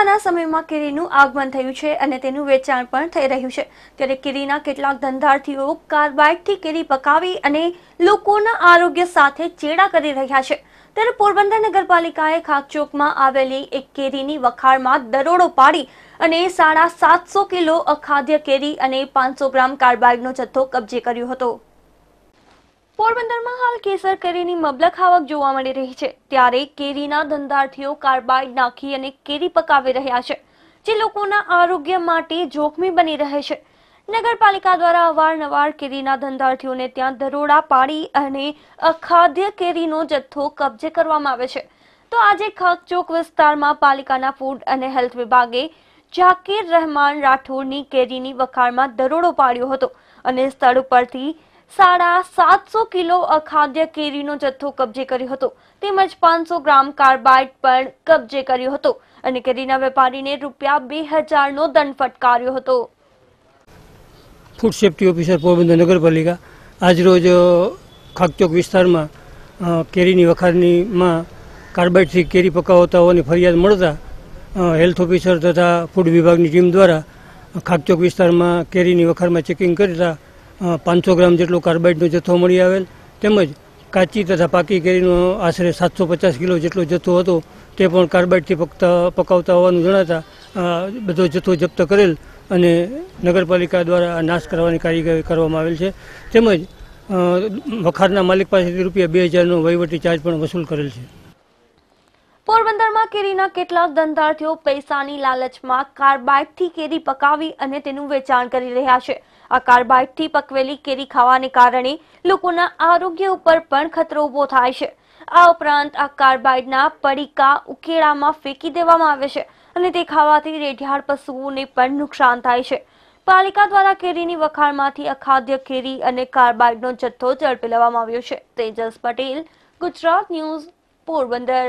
ઉનાળાના સમયમાં કેરીનું આગમન થયું છે અને તેનું વેચાણ પણ થઈ રહ્યું છે ત્યારે કેરીના કેટલાક ધંધાર્થીઓ કાર્બાઇડથી કેરી પકાવી અને લોકોના આરોગ્ય સાથે ચેડા કરી રહ્યા છે ત્યારે પોરબંદર નગરપાલિકાએ ખાકચોકમાં આવેલી એક કેરીની વખાણમાં દરોડો પાડી અને સાડા સાતસો કિલો અખાદ્ય કેરી અને પાંચસો ગ્રામ કાર્બાઇડનો જથ્થો કબજે કર્યો હતો પોરબંદરમાં હાલ કેસર કેરીની મબલક આવક જોવા મળી રહી છે ત્યારે કેરીના ધંધાર્થીઓ કાર્બાઇડ નાખી અને કેરી પકાવી રહ્યા છે જે લોકોના આરોગ્ય માટે જોખમી બની રહે છે નગરપાલિકા દ્વારા અવારનવાર કેરીના ધંધાર્થીઓને ત્યાં દરોડા પાડી અને અખાદ્ય કેરીનો જથ્થો કબજે કરવામાં આવે છે તો આજે ખાકચોક વિસ્તારમાં પાલિકાના ફૂડ અને હેલ્થ વિભાગે જાકીર રહેમાન રાઠોડની કેરીની વખાણમાં દરોડો પાડ્યો હતો અને સ્થળ ઉપરથી સાડા સાતસો કિલો અખાદ્ય કેરીનો જથ્થો કબજે કર્યો હતો તેમજ પાંચસો ગ્રામ કાર્બાઇડ પણ કબજે કર્યો હતો અને કેરીના વેપારીને રૂપિયા બે હજારનો દંડ ફટકાર્યો હતો ફૂડ સેફ્ટી ઓફિસર પોરબંદર નગરપાલિકા આજરોજ ખાકચોક વિસ્તારમાં કેરીની વખારનીમાં કાર્બાઇડથી કેરી પકાવતા હોવાની ફરિયાદ મળતા હેલ્થ ઓફિસર તથા ફૂડ વિભાગની ટીમ દ્વારા ખાકચોક વિસ્તારમાં કેરીની વખારમાં ચેકિંગ કરતા પાંચસો ગ્રામ જેટલો કાર્બાઇડનો જથ્થો મળી આવેલ તેમજ કાચી તથા પાકી કેરીનો આશરે સાતસો પચાસ કિલો જેટલો જથ્થો હતો તે પણ કાર્બાઇડથી પકતા પકાવતા હોવાનું જણાતા બધો જથ્થો જપ્ત કરેલ અને નગરપાલિકા દ્વારા નાશ કરવાની કામગીરી કરવામાં આવેલ છે તેમજ વખારના માલિક પાસેથી રૂપિયા બે હજારનો વહીવટી ચાર્જ પણ વસૂલ કરેલ છે પોરબંદરમાં કેરીના કેટલાક ધંધાર્થીઓ પૈસાની લાલચમાં કાર્બાઇટથી કેરી પકાવી અને તેનું વેચાણ કરી રહ્યા છે આ કાર્બાઇટથી પકવેલી કેરી ખાવાને કારણે લોકોના આરોગ્ય ઉપર પણ ખતરો ઊભો થાય છે આ ઉપરાંત આ કાર્બાઇડના પડીકા ઉકેળામાં ફેંકી દેવામાં આવે છે અને તે ખાવાથી રેઢિયાળ પશુઓને પણ નુકસાન થાય છે પાલિકા દ્વારા કેરીની વખાણમાંથી અખાદ્ય કેરી અને કાર્બાઇડનો જથ્થો ઝડપી લેવામાં આવ્યો છે તેજસ પટેલ ગુજરાત ન્યૂઝ પોરબંદર